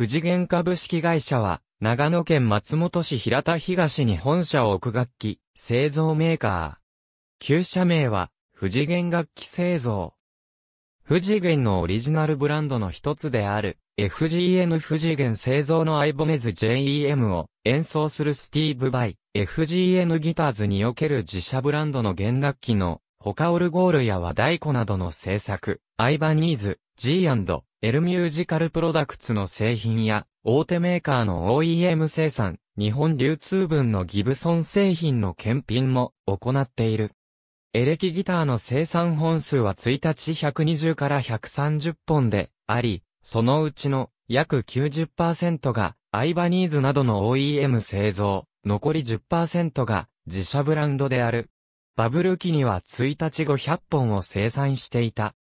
富士元株式会社は、長野県松本市平田東に本社を置く楽器、製造メーカー。旧社名は、富士元楽器製造。富士元のオリジナルブランドの一つである、FGN 富士元製造のアイボメズ JEM を演奏するスティーブ・バイ、FGN ギターズにおける自社ブランドの弦楽器の他オルゴールや和太鼓などの製作、アイバニーズ、G&L ミュージカルプロダクツの製品や、大手メーカーの OEM 生産、日本流通分のギブソン製品の検品も行っている。エレキギターの生産本数は1日120から130本であり、そのうちの約90%がアイバニーズなどの OEM 製造、残り10%が自社ブランドである。バブル期には1日500本を生産していた。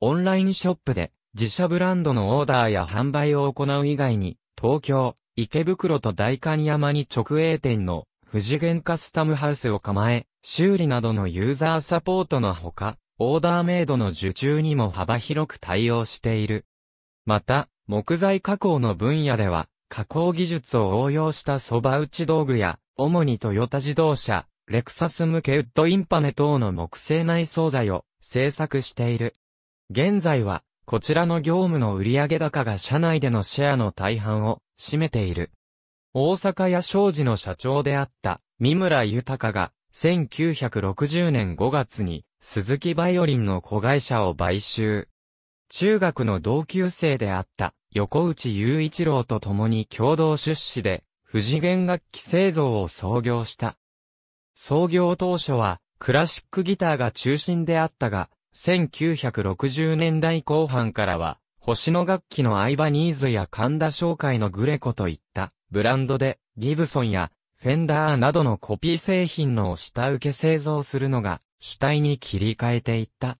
オンラインショップで自社ブランドのオーダーや販売を行う以外に、東京、池袋と代官山に直営店の富士原カスタムハウスを構え、修理などのユーザーサポートのほか、オーダーメイドの受注にも幅広く対応している。また、木材加工の分野では、加工技術を応用した蕎麦打ち道具や、主にトヨタ自動車、レクサス向けウッドインパネ等の木製内装材を製作している。現在は、こちらの業務の売上高が社内でのシェアの大半を占めている。大阪屋商事の社長であった三村豊が1960年5月に鈴木バイオリンの子会社を買収。中学の同級生であった横内雄一郎と共に共同出資で、不次元楽器製造を創業した。創業当初は、クラシックギターが中心であったが、1960年代後半からは、星野楽器のアイバニーズや神田商会のグレコといった、ブランドで、ギブソンや、フェンダーなどのコピー製品の下請け製造するのが、主体に切り替えていった。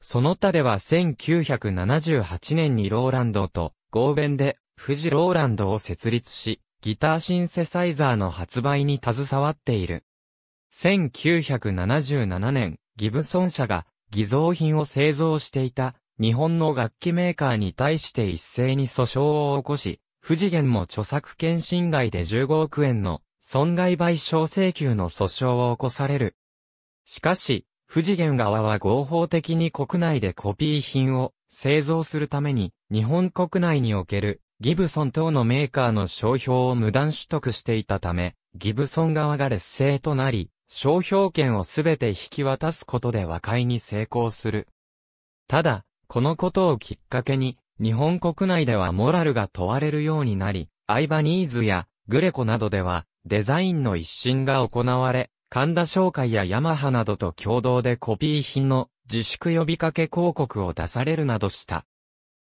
その他では1978年にローランドと合弁で富士ローランドを設立し、ギターシンセサイザーの発売に携わっている。1977年、ギブソン社が偽造品を製造していた日本の楽器メーカーに対して一斉に訴訟を起こし、不次元も著作権侵害で15億円の損害賠償請求の訴訟を起こされる。しかし、不次元側は合法的に国内でコピー品を製造するために日本国内におけるギブソン等のメーカーの商標を無断取得していたため、ギブソン側が劣勢となり、商標権をすべて引き渡すことで和解に成功する。ただ、このことをきっかけに、日本国内ではモラルが問われるようになり、アイバニーズやグレコなどでは、デザインの一新が行われ、神田商会やヤマハなどと共同でコピー品の自粛呼びかけ広告を出されるなどした。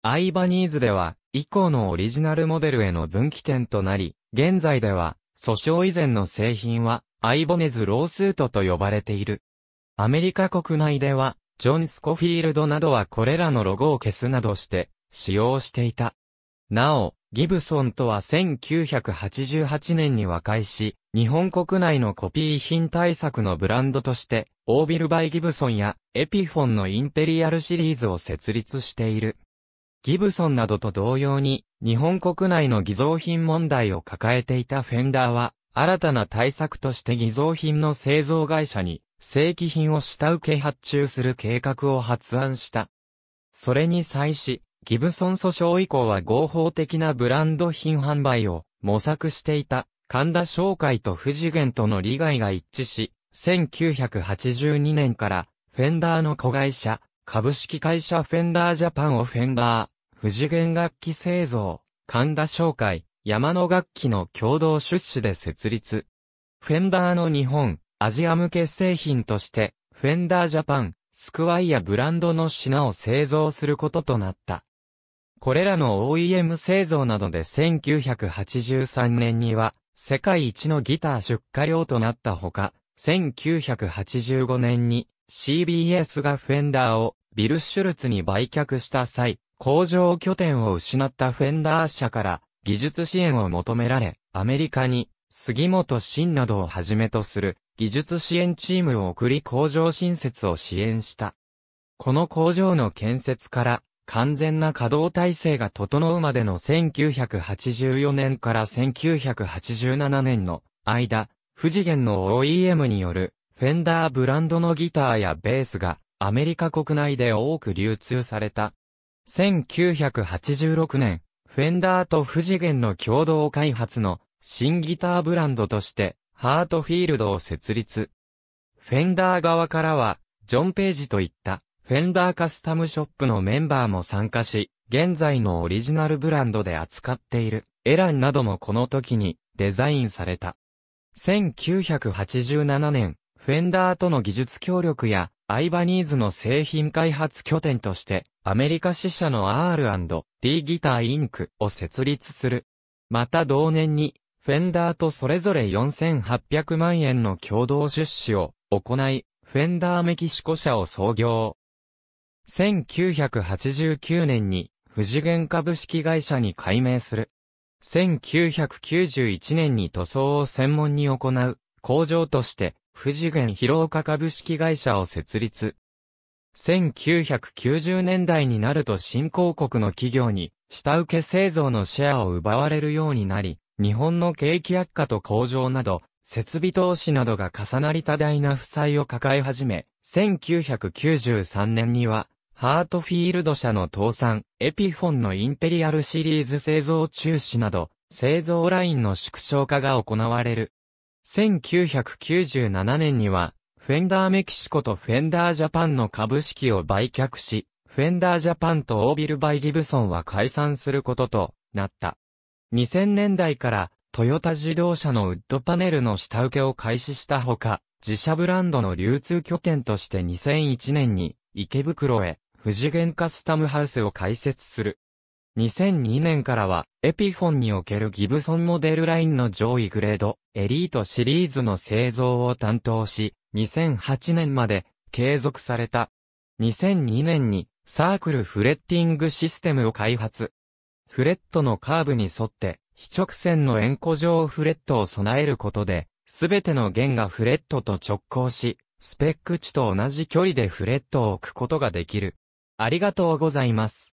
アイバニーズでは、以降のオリジナルモデルへの分岐点となり、現在では、訴訟以前の製品は、アイボネズロースートと呼ばれている。アメリカ国内では、ジョン・スコフィールドなどはこれらのロゴを消すなどして使用していた。なお、ギブソンとは1988年に和解し、日本国内のコピー品対策のブランドとして、オービルバイ・ギブソンやエピフォンのインペリアルシリーズを設立している。ギブソンなどと同様に、日本国内の偽造品問題を抱えていたフェンダーは、新たな対策として偽造品の製造会社に正規品を下請け発注する計画を発案した。それに際し、ギブソン訴訟以降は合法的なブランド品販売を模索していた神田商会と藤次との利害が一致し、1982年からフェンダーの子会社、株式会社フェンダージャパンをフェンダー、藤次楽器製造、神田商会、山野楽器の共同出資で設立。フェンダーの日本、アジア向け製品として、フェンダージャパン、スクワイアブランドの品を製造することとなった。これらの OEM 製造などで1983年には、世界一のギター出荷量となったほか、1985年に CBS がフェンダーをビル・シュルツに売却した際、工場拠点を失ったフェンダー社から技術支援を求められ、アメリカに、杉本真などをはじめとする、技術支援チームを送り工場新設を支援した。この工場の建設から、完全な稼働体制が整うまでの1984年から1987年の間、富士元の OEM による、フェンダーブランドのギターやベースが、アメリカ国内で多く流通された。1986年、フェンダーと富士元の共同開発の新ギターブランドとしてハートフィールドを設立。フェンダー側からはジョン・ページといったフェンダーカスタムショップのメンバーも参加し、現在のオリジナルブランドで扱っているエランなどもこの時にデザインされた。1987年、フェンダーとの技術協力やアイバニーズの製品開発拠点として、アメリカ支社の R&D ギターインクを設立する。また同年に、フェンダーとそれぞれ4800万円の共同出資を行い、フェンダーメキシコ社を創業。1989年に、富士元株式会社に改名する。1991年に塗装を専門に行う工場として富士源広岡株式会社を設立。1990年代になると新興国の企業に下請け製造のシェアを奪われるようになり、日本の景気悪化と工場など、設備投資などが重なり多大な負債を抱え始め、1993年には、ハートフィールド社の倒産、エピフォンのインペリアルシリーズ製造中止など、製造ラインの縮小化が行われる。1997年には、フェンダーメキシコとフェンダージャパンの株式を売却し、フェンダージャパンとオービルバイ・ギブソンは解散することとなった。2000年代から、トヨタ自動車のウッドパネルの下請けを開始したほか、自社ブランドの流通拠点として2001年に、池袋へ、不次元カスタムハウスを開設する。2002年からは、エピフォンにおけるギブソンモデルラインの上位グレード、エリートシリーズの製造を担当し、2008年まで継続された。2002年にサークルフレッティングシステムを開発。フレットのカーブに沿って非直線の円弧状フレットを備えることで、すべての弦がフレットと直行し、スペック値と同じ距離でフレットを置くことができる。ありがとうございます。